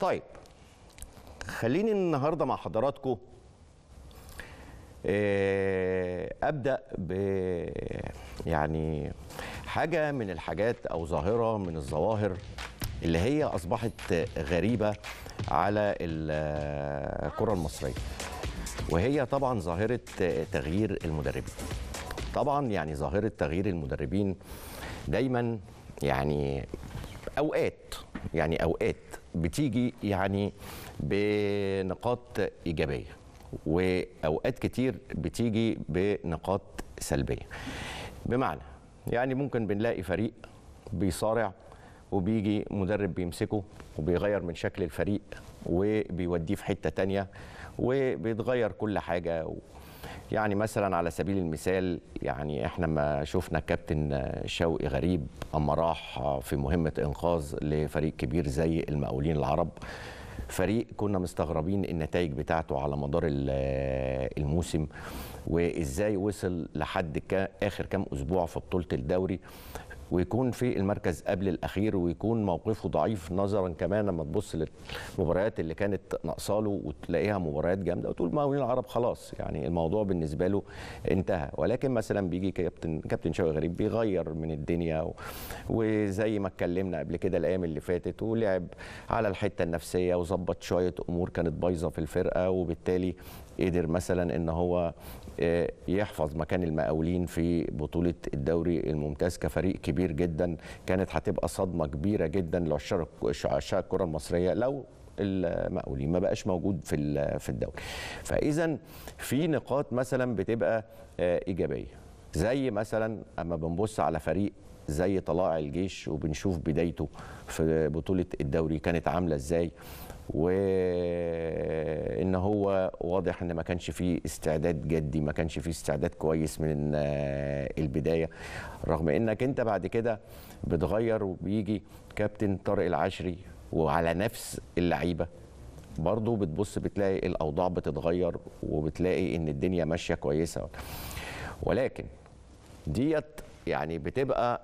طيب خليني النهارده مع حضراتكم آه، ابدا ب يعني حاجه من الحاجات او ظاهره من الظواهر اللي هي اصبحت غريبه على آه، الكره المصريه وهي طبعا ظاهره آه، تغيير المدربين طبعا يعني ظاهره تغيير المدربين دايما يعني اوقات يعني اوقات بتيجي يعني بنقاط ايجابيه واوقات كتير بتيجي بنقاط سلبيه بمعنى يعني ممكن بنلاقي فريق بيصارع وبيجي مدرب بيمسكه وبيغير من شكل الفريق وبيوديه في حته تانية وبيتغير كل حاجه يعني مثلا على سبيل المثال يعني احنا ما شفنا كابتن شوقي غريب اما راح في مهمه انقاذ لفريق كبير زي المقاولين العرب فريق كنا مستغربين النتائج بتاعته على مدار الموسم وازاي وصل لحد اخر كام اسبوع في بطوله الدوري ويكون في المركز قبل الاخير ويكون موقفه ضعيف نظرا كمان لما تبص للمباريات اللي كانت ناقصاله وتلاقيها مباريات جامده وتقول مقاولين العرب خلاص يعني الموضوع بالنسبه له انتهى ولكن مثلا بيجي كابتن كابتن شوقي غريب بيغير من الدنيا وزي ما اتكلمنا قبل كده الايام اللي فاتت ولعب على الحته النفسيه وظبط شويه امور كانت بايظه في الفرقه وبالتالي قدر مثلا ان هو آه، يحفظ مكان المقاولين في بطوله الدوري الممتاز كفريق كبير جدا كانت هتبقى صدمه كبيره جدا لعشاق الكره المصريه لو المقاولين ما بقاش موجود في في الدوري فاذا في نقاط مثلا بتبقى آه، ايجابيه زي مثلا اما بنبص على فريق زي طلائع الجيش وبنشوف بدايته في بطوله الدوري كانت عامله ازاي وان هو واضح ان ما كانش فيه استعداد جدي ما كانش فيه استعداد كويس من آه، البدايه رغم انك انت بعد كده بتغير وبيجي كابتن طارق العشري وعلى نفس اللعيبه برضه بتبص بتلاقي الاوضاع بتتغير وبتلاقي ان الدنيا ماشيه كويسه ولكن ديت يعني بتبقى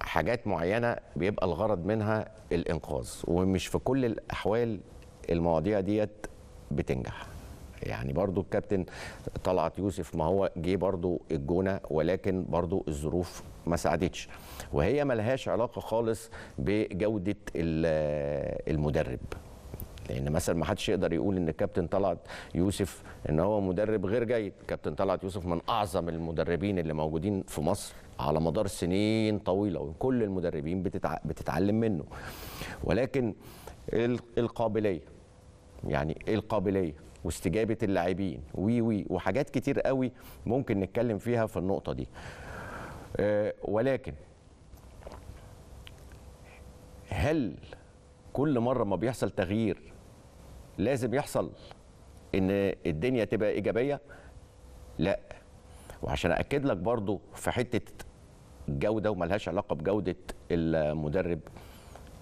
حاجات معينه بيبقى الغرض منها الانقاذ ومش في كل الاحوال المواضيع ديت بتنجح يعني برضو الكابتن طلعت يوسف ما هو جه برضو الجونه ولكن برضو الظروف ما ساعدتش وهي ملهاش علاقه خالص بجوده المدرب لان مثلا ما حدش يقدر يقول ان الكابتن طلعت يوسف ان هو مدرب غير جيد كابتن طلعت يوسف من اعظم المدربين اللي موجودين في مصر على مدار سنين طويله وكل المدربين بتتع... بتتعلم منه ولكن القابليه يعني القابليه واستجابه اللاعبين وي وي وحاجات كتير قوي ممكن نتكلم فيها في النقطه دي آه، ولكن هل كل مره ما بيحصل تغيير لازم يحصل ان الدنيا تبقى ايجابيه لا وعشان اكد لك برضو في حته جوده وملهاش علاقه بجوده المدرب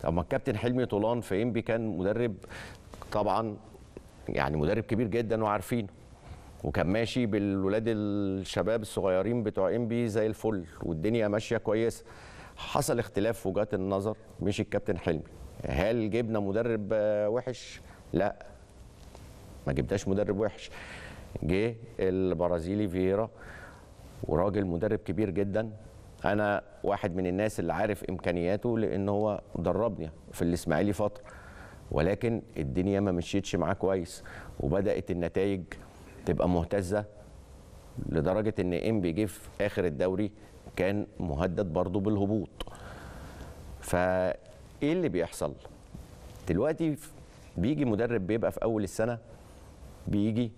اما الكابتن حلمي طولان في انبي كان مدرب طبعا يعني مدرب كبير جدا وعارفينه وكان ماشي بالولاد الشباب الصغيرين بتوع انبي زي الفل والدنيا ماشيه كويسه حصل اختلاف وجهات النظر مشي الكابتن حلمي هل جبنا مدرب وحش لا ما جبتهاش مدرب وحش جه البرازيلي فييرا وراجل مدرب كبير جدا انا واحد من الناس اللي عارف امكانياته لان هو دربني في الاسماعيلي فتره ولكن الدنيا ما مشيتش معاه كويس وبدات النتائج تبقى مهتزه لدرجه ان بي جه في اخر الدوري كان مهدد برضه بالهبوط فايه اللي بيحصل دلوقتي بيجي مدرب بيبقى في اول السنه بيجي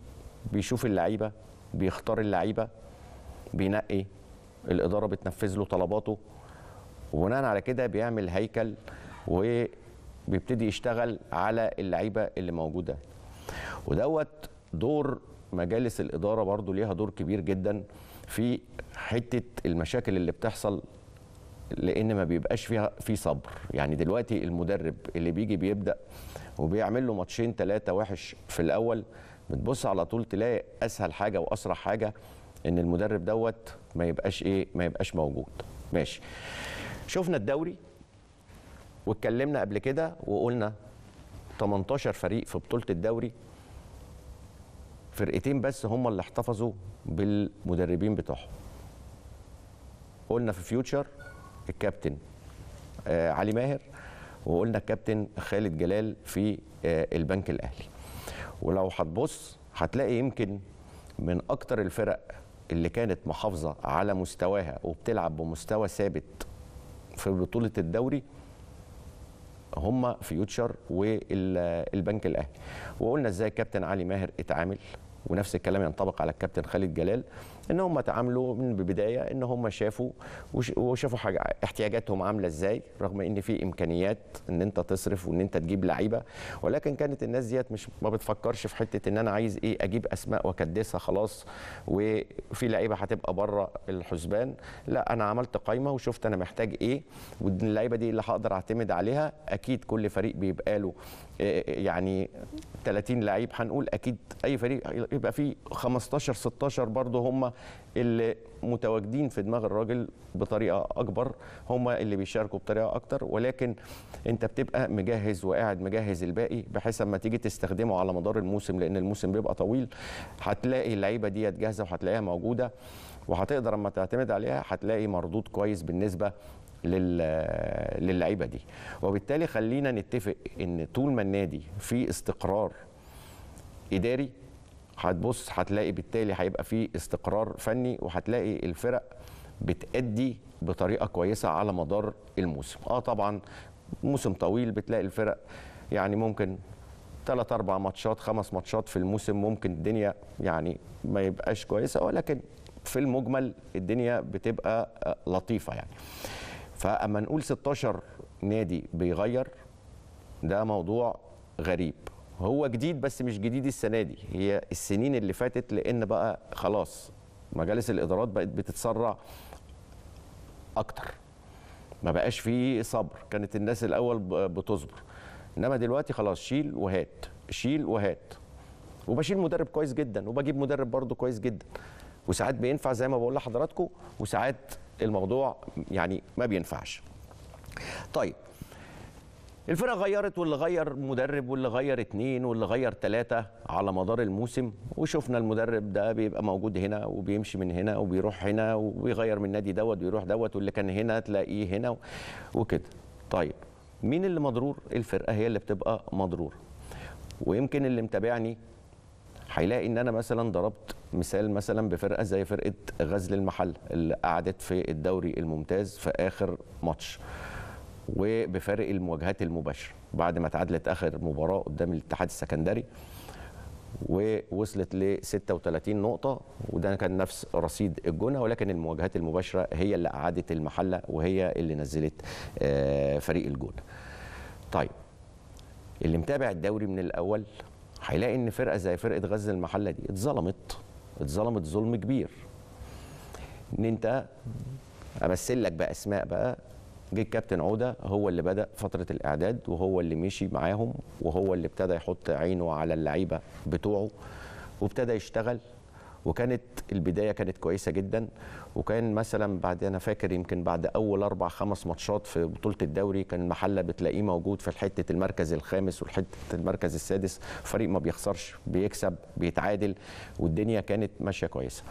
بيشوف اللعيبه بيختار اللعيبه بينقي الاداره بتنفذ له طلباته وبناء على كده بيعمل هيكل وبيبتدي يشتغل على اللعيبه اللي موجوده ودوت دور مجالس الاداره برضو ليها دور كبير جدا في حته المشاكل اللي بتحصل لان ما بيبقاش فيها في صبر يعني دلوقتي المدرب اللي بيجي بيبدا وبيعمل له ماتشين ثلاثه وحش في الاول بتبص على طول تلاقي اسهل حاجه واسرع حاجه ان المدرب دوت ما يبقاش ايه ما يبقاش موجود ماشي شفنا الدوري واتكلمنا قبل كده وقلنا 18 فريق في بطوله الدوري فرقتين بس هم اللي احتفظوا بالمدربين بتوعهم قلنا في فيوتشر الكابتن آه، علي ماهر وقلنا الكابتن خالد جلال في آه، البنك الاهلي ولو هتبص هتلاقي يمكن من اكتر الفرق اللي كانت محافظه على مستواها وبتلعب بمستوى ثابت في بطوله الدوري هما فيوتشر والبنك الاهلي وقلنا ازاي الكابتن علي ماهر اتعامل ونفس الكلام ينطبق على الكابتن خالد جلال ان هم تعاملوا من البدايه ان هم شافوا وشافوا حاجه احتياجاتهم عامله ازاي رغم ان في امكانيات ان انت تصرف وان انت تجيب لعيبه ولكن كانت الناس ديت مش ما بتفكرش في حته ان انا عايز ايه اجيب اسماء واكدسها خلاص وفي لعيبه هتبقى بره الحسبان لا انا عملت قايمه وشفت انا محتاج ايه واللعيبه دي اللي هقدر اعتمد عليها اكيد كل فريق بيبقى له آه، آه، يعني 30 لعيب هنقول اكيد اي فريق يبقى فيه 15 16 برضه هم اللي متواجدين في دماغ الراجل بطريقه اكبر هم اللي بيشاركوا بطريقه اكتر ولكن انت بتبقى مجهز وقاعد مجهز الباقي بحيث اما تيجي تستخدمه على مدار الموسم لان الموسم بيبقى طويل هتلاقي اللعيبه ديت جاهزه وهتلاقيها موجوده وهتقدر اما تعتمد عليها هتلاقي مردود كويس بالنسبه للعيبه دي وبالتالي خلينا نتفق ان طول ما النادي في استقرار اداري هتبص هتلاقي بالتالي هيبقى في استقرار فني وهتلاقي الفرق بتأدي بطريقة كويسة على مدار الموسم اه طبعا موسم طويل بتلاقي الفرق يعني ممكن ثلاث اربع ماتشات خمس ماتشات في الموسم ممكن الدنيا يعني ما يبقاش كويسه ولكن في المجمل الدنيا بتبقى آه، لطيفه يعني فاما نقول 16 نادي بيغير ده موضوع غريب هو جديد بس مش جديد السنه دي هي السنين اللي فاتت لان بقى خلاص مجالس الادارات بقت بتتسرع اكتر ما بقاش فيه صبر كانت الناس الاول بتصبر انما دلوقتي خلاص شيل وهات شيل وهات وبشيل مدرب كويس جدا وبجيب مدرب برضه كويس جدا وساعات بينفع زي ما بقول لحضراتكم وساعات الموضوع يعني ما بينفعش طيب الفرقه غيرت واللي غير مدرب واللي غير اتنين واللي غير تلاته على مدار الموسم وشفنا المدرب ده بيبقى موجود هنا وبيمشي من هنا وبيروح هنا وبيغير من نادي دوت ويروح دوت واللي كان هنا تلاقيه هنا وكده طيب مين اللي مضرور الفرقه هي اللي بتبقى مضرور ويمكن اللي متابعني هيلاقي ان انا مثلا ضربت مثال مثلا بفرقه زي فرقه غزل المحل اللي قعدت في الدوري الممتاز في اخر ماتش وبفارق المواجهات المباشره بعد ما تعادلت اخر مباراه قدام الاتحاد السكندري ووصلت ل 36 نقطة وده كان نفس رصيد الجونة ولكن المواجهات المباشرة هي اللي أعادت المحلة وهي اللي نزلت آه، فريق الجونة. طيب اللي متابع الدوري من الأول هيلاقي إن فرقة زي فرقة غزل المحلة دي اتظلمت اتظلمت ظلم كبير. إن أنت أمثل لك بأسماء بقى جه الكابتن عوده هو اللي بدا فتره الاعداد وهو اللي مشي معاهم وهو اللي ابتدى يحط عينه على اللعيبه بتوعه وابتدى يشتغل وكانت البدايه كانت كويسه جدا وكان مثلا بعد انا فاكر يمكن بعد اول اربع خمس ماتشات في بطوله الدوري كان المحله بتلاقيه موجود في حته المركز الخامس وحته المركز السادس فريق ما بيخسرش بيكسب بيتعادل والدنيا كانت ماشيه كويسه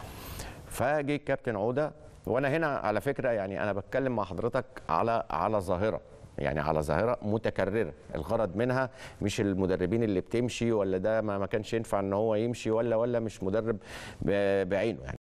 فجه الكابتن عوده وانا هنا على فكره يعني انا بتكلم مع حضرتك على على ظاهره يعني على ظاهره متكرره الغرض منها مش المدربين اللي بتمشي ولا ده ما كانش ينفع ان هو يمشي ولا ولا مش مدرب بعينه يعني